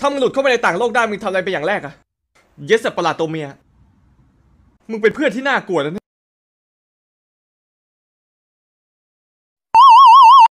ถ้ามึงหลุดเข้าไปในต่างโลกได้มึงทำอะไรไปอย่างแรกอะเยสปาาโตเมีย มึงเป็นเพื่อนที่น่ากลัวนะเนี่ย